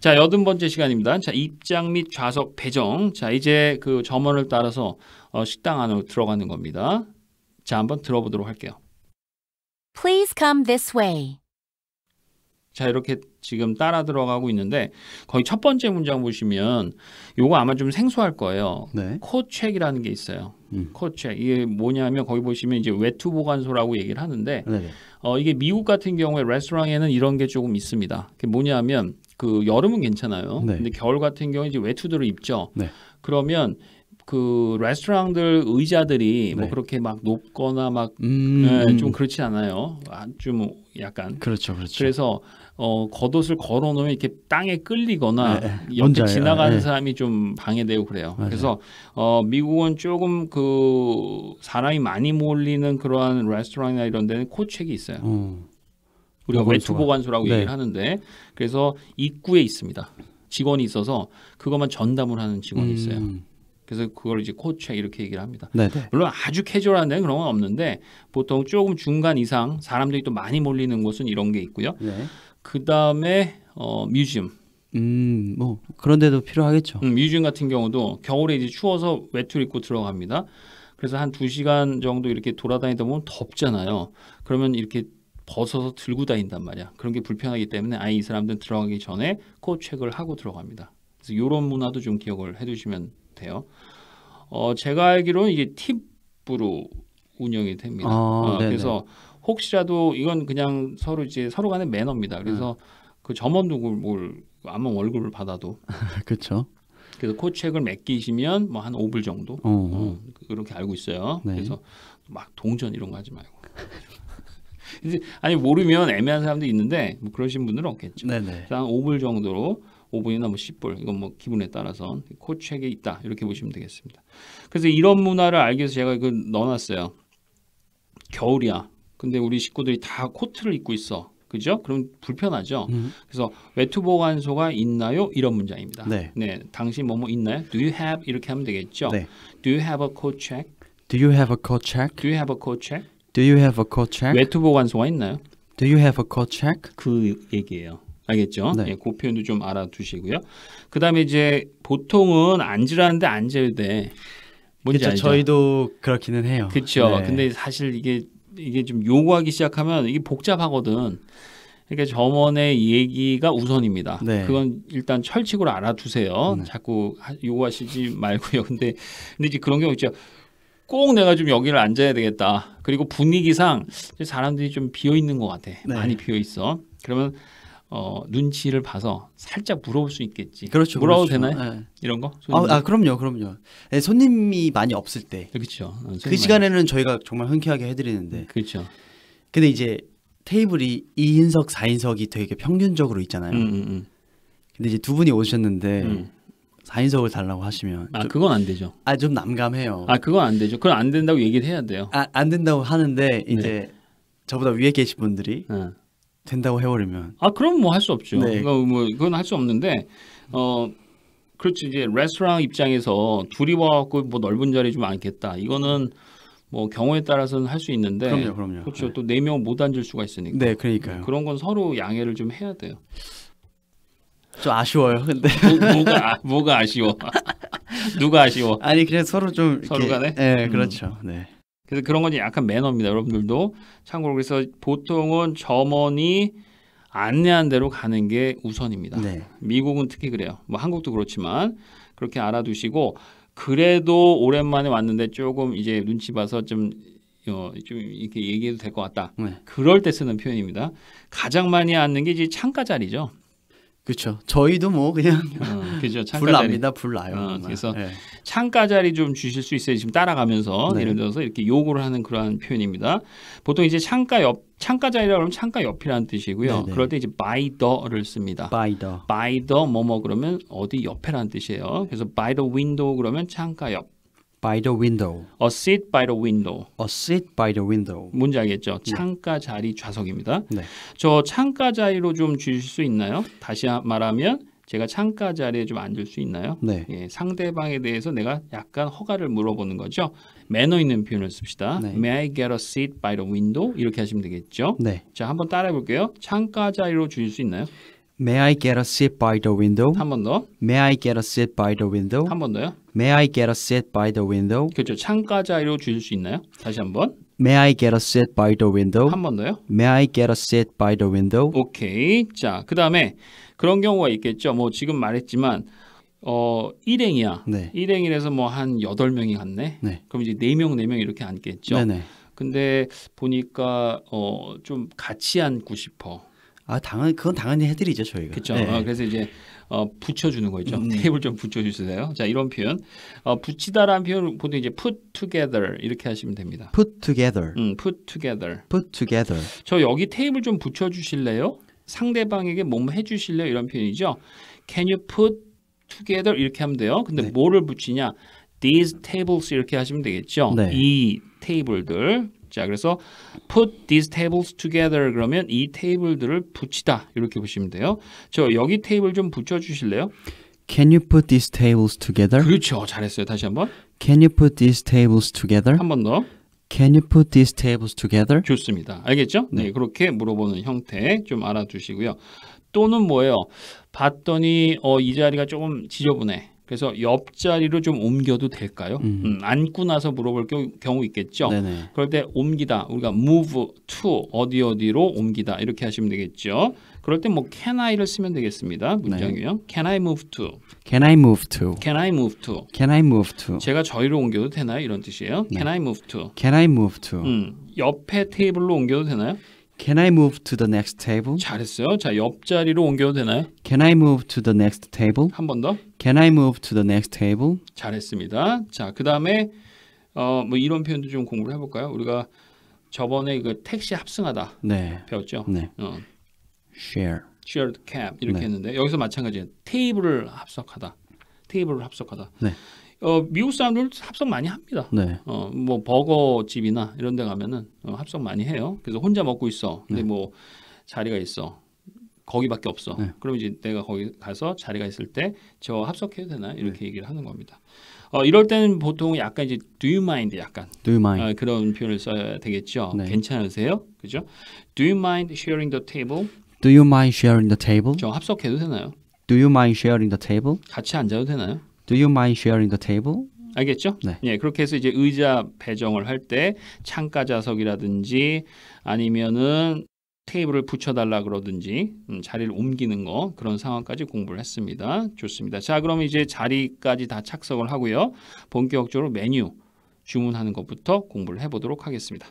자, 여든 번째 시간입니다. 자, 입장 및 좌석 배정. 자, 이제 그 점원을 따라서 어, 식당 안으로 들어가는 겁니다. 자, 한번 들어보도록 할게요. Please come this way. 자, 이렇게 지금 따라 들어가고 있는데 거의 첫 번째 문장 보시면 요거 아마 좀 생소할 거예요. 네. 코책이라는 게 있어요. 음. 코책 이게 뭐냐면 거기 보시면 이제 외투 보관소라고 얘기를 하는데 네, 네 어, 이게 미국 같은 경우에 레스토랑에는 이런 게 조금 있습니다. 그게 뭐냐면 그 여름은 괜찮아요. 네. 근데 겨울 같은 경우 이제 외투들을 입죠. 네. 그러면 그 레스토랑들 의자들이 뭐 네. 뭐 그렇게 막 높거나 막좀 음... 네, 그렇지 않아요. 좀 뭐 약간 그렇죠, 그렇죠. 그래서 어 겉옷을 걸어놓으면 이렇게 땅에 끌리거나 네, 네. 옆에 지나가는 아, 사람이 좀 방해되고 그래요. 맞아요. 그래서 어 미국은 조금 그 사람이 많이 몰리는 그러한 레스토랑이나 이런 데는 코책이 있어요. 음. 우리가 외투 보관소라고 네. 얘기를 하는데 그래서 입구에 있습니다. 직원이 있어서 그것만 전담을 하는 직원이 있어요. 음. 그래서 그걸 이제 코치 이렇게 얘기를 합니다. 네네. 물론 아주 캐주얼한 데는 그런 건 없는데 보통 조금 중간 이상 사람들이 또 많이 몰리는 곳은 이런 게 있고요. 네. 그 다음에 어, 뮤지엄. 음, 뭐 그런 데도 필요하겠죠. 음, 뮤지엄 같은 경우도 겨울에 이제 추워서 외투를 입고 들어갑니다. 그래서 한 두시간 정도 이렇게 돌아다니다 보면 덥잖아요. 그러면 이렇게 벗어서 들고 다닌단 말이야. 그런 게 불편하기 때문에 아예 이 사람들은 들어가기 전에 코 체크를 하고 들어갑니다. 그래서 이런 문화도 좀 기억을 해두시면 돼요. 어, 제가 알기로는 이게 팁으로 운영이 됩니다. 아, 어, 그래서 혹시라도 이건 그냥 서로 이제 서로 간의 매너입니다. 그래서 음. 그 점원 누구뭘 아무 월급을 받아도 그렇죠. 그래서 코책을 맡기시면 뭐한 5불 정도 어, 어. 그렇게 알고 있어요. 네. 그래서 막 동전 이런 거 하지 말고 아니 모르면 애매한 사람도 있는데 뭐 그러신 분들은 없겠죠. 네네. 한 5불 정도로 5분이나 뭐 10불 이건 뭐 기분에 따라서 코책에 있다 이렇게 보시면 되겠습니다. 그래서 이런 문화를 알기 위해서 제가 그 넣어놨어요. 겨울이야. 근데 우리 식구들이 다 코트를 입고 있어. 그죠? 그럼 불편하죠. 음. 그래서 외투 보관소가 있나요? 이런 문장입니다. 네. 네. 당신 뭐뭐 있나요? Do you have 이렇게 하면 되겠죠. 네. Do you have a coat check? Do you have a coat check? Do you have a coat check? Do you have a coat check? 외투보 관소가 있나요? Do you have a coat check? 그 얘기예요. 알겠죠? 네. 예, 그 표현도 좀 알아두시고요. 그 다음에 이제 보통은 앉으라는데 앉을때 돼. 뭔지 그쵸, 알죠? 저희도 그렇기는 해요. 그렇죠. 네. 근데 사실 이게 이게 좀 요구하기 시작하면 이게 복잡하거든. 그러니까 점원의 얘기가 우선입니다. 네. 그건 일단 철칙으로 알아두세요. 네. 자꾸 요구하시지 말고요. 근데 근데 이제 그런 경우 있죠. 꼭 내가 좀 여기를 앉아야 되겠다. 그리고 분위기상 사람들이 좀 비어 있는 것 같아. 네. 많이 비어 있어. 그러면 어, 눈치를 봐서 살짝 물어볼 수 있겠지. 그렇죠. 물어도 그렇죠. 되나요? 네. 이런 거? 아, 아, 그럼요, 그럼요. 네, 손님이 많이 없을 때. 그렇죠. 어, 그 시간에는 저희가 정말 흔쾌하게 해드리는데. 음, 그렇죠. 근데 이제 테이블이 2인석, 4인석이 되게 평균적으로 있잖아요. 음, 음, 음. 근데 이제 두 분이 오셨는데 음. 사인석을 달라고 하시면 아 좀, 그건 안 되죠. 아좀난감해요아 그건 안 되죠. 그건안 된다고 얘기를 해야 돼요. 아 안 된다고 하는데 네. 이제 네. 저보다 위에 계신 분들이 네. 된다고 해버리면 아 그럼 뭐 할 수 없죠. 네. 그러니까 뭐 그건 할 수 없는데 어 그렇지 이제 레스토랑 입장에서 둘이 와갖고 뭐 넓은 자리 좀 앉겠다 이거는 뭐 경우에 따라서는 할 수 있는데 그럼요, 그럼요. 그렇죠. 네. 또네 명 못 앉을 수가 있으니까. 네, 그러니까요. 그런 건 서로 양해를 좀 해야 돼요. 좀 아쉬워요. 근데 뭐, 가 아, 뭐가 아쉬워? 누가 아쉬워? 아니 그냥 서로 좀 서로 간에. 네, 예, 음. 그렇죠. 네. 그래서 그런 건 약간 매너입니다. 여러분들도 참고로 그래서 보통은 점원이 안내한 대로 가는 게 우선입니다. 네. 미국은 특히 그래요. 뭐 한국도 그렇지만 그렇게 알아두시고 그래도 오랜만에 왔는데 조금 이제 눈치 봐서 좀 어, 좀 이렇게 얘기해도 될 것 같다. 네. 그럴 때 쓰는 표현입니다. 가장 많이 앉는 게 이제 창가 자리죠. 그렇죠. 저희도 뭐 그냥 어, 그죠. 불납니다. 불나요. 어, 그래서 네. 예. 창가 자리 좀 주실 수 있어요. 지금 따라가면서 네. 예를 들어서 이렇게 요구를 하는 그러한 표현입니다. 보통 이제 창가 옆 창가 자리라고 하면 창가 옆이라는 뜻이고요. 네네. 네. 그럴 때 이제 by the를 씁니다. by the by the 뭐 뭐 그러면 어디 옆에라는 뜻이에요. 그래서 by the window 그러면 창가 옆 by the window. A seat by the window. A seat by the window. 뭔지 알겠죠? 네. 창가 자리 좌석입니다. 네. 저 창가 자리로 좀 주실 수 있나요? 다시 말하면 제가 창가 자리에 좀 앉을 수 있나요? 네. 예, 상대방에 대해서 내가 약간 허가를 물어보는 거죠. 매너 있는 표현을 씁시다. 네. May I get a seat by the window? 이렇게 하시면 되겠죠. 네. 자, 한번 따라해 볼게요. 창가 자리로 주실 수 있나요? May I get a seat by the window? 한 번 더. May I get a seat by the window? 한 번 더요. May I get a seat by the window? 그렇죠. 창가 자리로 줄일 수 있나요? 다시 한번. May I get a seat by the window? 한 번 더요. May I get a seat by the window? 오케이. 자, 그다음에 그런 경우가 있겠죠. 뭐 지금 말했지만 어, 일행이야. 네. 일행이라서 뭐 한 여덟 명이 갔네. 네. 그럼 이제 네 명, 네 명 이렇게 앉겠죠. 네네. 근데 보니까 어, 좀 같이 앉고 싶어. 아 당연 그건 당연히 해드리죠 저희가. 그렇죠. 네. 어, 그래서 이제 어, 붙여주는 거 있죠. 음. 네. 테이블 좀 붙여주세요. 자 이런 표현. 어, 붙이다라는 표현 보통 이제 put together 이렇게 하시면 됩니다. put together. 음, put together. put together. 저 여기 테이블 좀 붙여주실래요? 상대방에게 몸 해주실래요? 이런 표현이죠. Can you put together 이렇게 하면 돼요. 근데 네. 뭐를 붙이냐? These tables 이렇게 하시면 되겠죠. 네. 이 테이블들 자, 그래서 put these tables together 그러면 이 테이블들을 붙이다 이렇게 보시면 돼요. 저 여기 테이블 좀 붙여 주실래요? Can you put these tables together? 그렇죠. 잘했어요. 다시 한번. Can you put these tables together? 한 번 더. Can you put these tables together? 좋습니다. 알겠죠? 네, 네 그렇게 물어보는 형태 좀 알아두시고요. 또는 뭐예요? 봤더니 어, 이 자리가 조금 지저분해. 그래서 옆자리로 좀 옮겨도 될까요? 음. 음, 앉고 나서 물어볼 경우 있겠죠. 네네. 그럴 때 옮기다 우리가 move to 어디 어디로 옮기다 이렇게 하시면 되겠죠. 그럴 때 뭐 can I를 쓰면 되겠습니다. 네. 문장이요. 네. Can I move to? Can I move to? Can I move to? Can I move to? 제가 저희로 옮겨도 되나요? 이런 뜻이에요. 네. Can I move to? Can I move to? 음, 옆에 테이블로 옮겨도 되나요? Can I move to the next table? 잘했어요. 자, 옆자리로 옮겨도 되나요? Can I move to the next table? 한 번 더. Can I move to the next table? 잘했습니다. 자, 그다음에 어, 뭐 이런 표현도 좀 공부를 해 볼까요? 우리가 저번에 그 택시 합승하다 네. 배웠죠? 네. 어. share. shared cab 이렇게 네. 했는데 여기서 마찬가지예요. 테이블을 합석하다. 테이블을 합석하다. 네. 어, 미국 사람들 합성 많이 합니다. 네. 어, 뭐 버거 집이나 이런 데 가면은 어, 합성 많이 해요. 그래서 혼자 먹고 있어. 근데 네. 뭐 자리가 있어. 거기밖에 없어. 네. 그럼 이제 내가 거기 가서 자리가 있을 때 저 합석해도 되나 이렇게 네. 얘기를 하는 겁니다. 어, 이럴 때는 보통 약간 이제 do you mind 약간 do you mind 어, 그런 표현을 써야 되겠죠. 네. 괜찮으세요? 그죠? Do you mind sharing the table? Do you mind sharing the table? 저 합석해도 되나요? Do you mind sharing the table? 같이 앉아도 되나요? Do you mind sharing the table? 알겠죠? 네. 예, 그렇게 해서 이제 의자 배정을 할 때 창가 좌석이라든지 아니면은 테이블을 붙여달라 그러든지 음, 자리를 옮기는 거 그런 상황까지 공부를 했습니다. 좋습니다. 자, 그럼 이제 자리까지 다 착석을 하고요. 본격적으로 메뉴 주문하는 것부터 공부를 해보도록 하겠습니다.